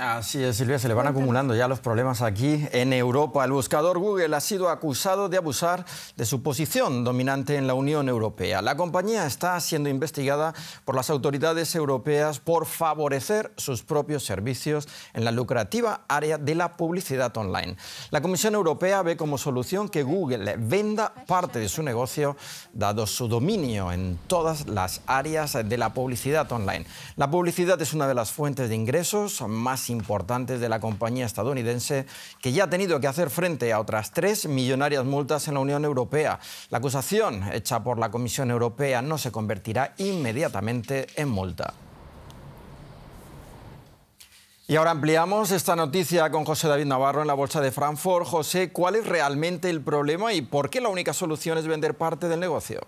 Así es, Silvia, se le van acumulando ya los problemas aquí en Europa. El buscador Google ha sido acusado de abusar de su posición dominante en la Unión Europea. La compañía está siendo investigada por las autoridades europeas por favorecer sus propios servicios en la lucrativa área de la publicidad online. La Comisión Europea ve como solución que Google venda parte de su negocio, dado su dominio en todas las áreas de la publicidad online. La publicidad es una de las fuentes de ingresos más importantes de la compañía estadounidense, que ya ha tenido que hacer frente a otras tres millonarias multas en la Unión Europea. La acusación hecha por la Comisión Europea no se convertirá inmediatamente en multa. Y ahora ampliamos esta noticia con José David Navarro en la Bolsa de Frankfurt. José, ¿cuál es realmente el problema y por qué la única solución es vender parte del negocio?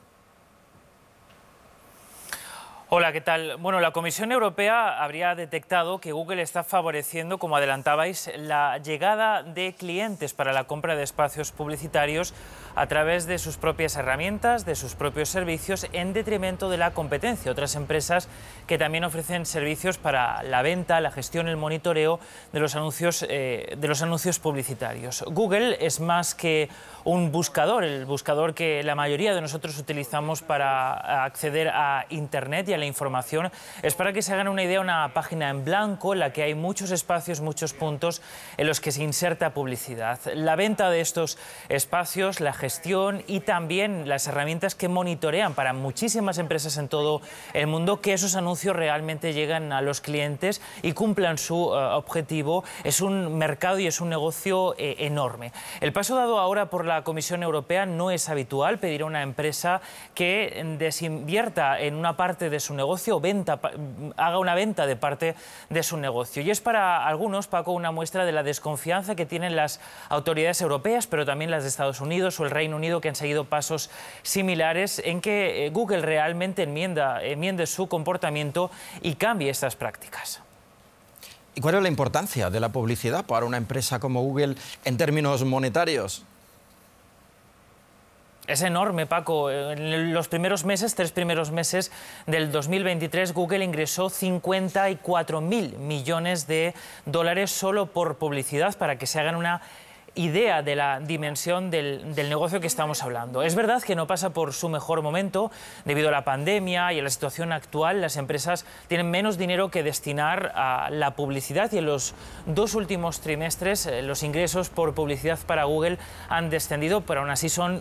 Hola, ¿qué tal? Bueno, la Comisión Europea habría detectado que Google está favoreciendo, como adelantabais, la llegada de clientes para la compra de espacios publicitarios a través de sus propias herramientas, de sus propios servicios, en detrimento de la competencia. Otras empresas que también ofrecen servicios para la venta, la gestión, el monitoreo de los anuncios, eh, de los anuncios publicitarios. Google es más que un buscador, el buscador que la mayoría de nosotros utilizamos para acceder a Internet y a la información, es para que se hagan una idea una página en blanco en la que hay muchos espacios, muchos puntos en los que se inserta publicidad. La venta de estos espacios, la gestión y también las herramientas que monitorean para muchísimas empresas en todo el mundo que esos anuncios realmente llegan a los clientes y cumplan su eh, objetivo. Es un mercado y es un negocio eh, enorme. El paso dado ahora por la Comisión Europea no es habitual pedir a una empresa que mm, desinvierta en una parte de su su negocio venta, mm, haga una venta de parte de su negocio. Y es para algunos, Paco, una muestra de la desconfianza que tienen las autoridades europeas, pero también las de Estados Unidos o el Reino Unido, que han seguido pasos similares en que eh, Google realmente enmienda, enmiende su comportamiento y cambie estas prácticas. ¿Y cuál es la importancia de la publicidad para una empresa como Google en términos monetarios? Es enorme, Paco. En los primeros meses, tres primeros meses del 2023, Google ingresó 54.000 millones de dólares solo por publicidad, para que se hagan una idea de la dimensión del, del, negocio que estamos hablando. Es verdad que no pasa por su mejor momento debido a la pandemia y a la situación actual. Las empresas tienen menos dinero que destinar a la publicidad y en los dos últimos trimestres eh, los ingresos por publicidad para Google han descendido, pero aún así son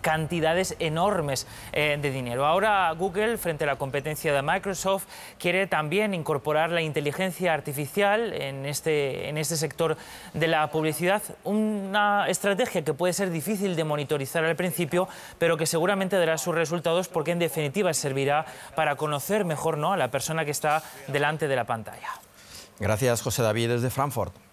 cantidades enormes eh, de dinero. Ahora Google, frente a la competencia de Microsoft, quiere también incorporar la inteligencia artificial en este, en este sector de la publicidad, una estrategia que puede ser difícil de monitorizar al principio, pero que seguramente dará sus resultados porque en definitiva servirá para conocer mejor ¿no? a la persona que está delante de la pantalla. Gracias, José David, desde Frankfurt.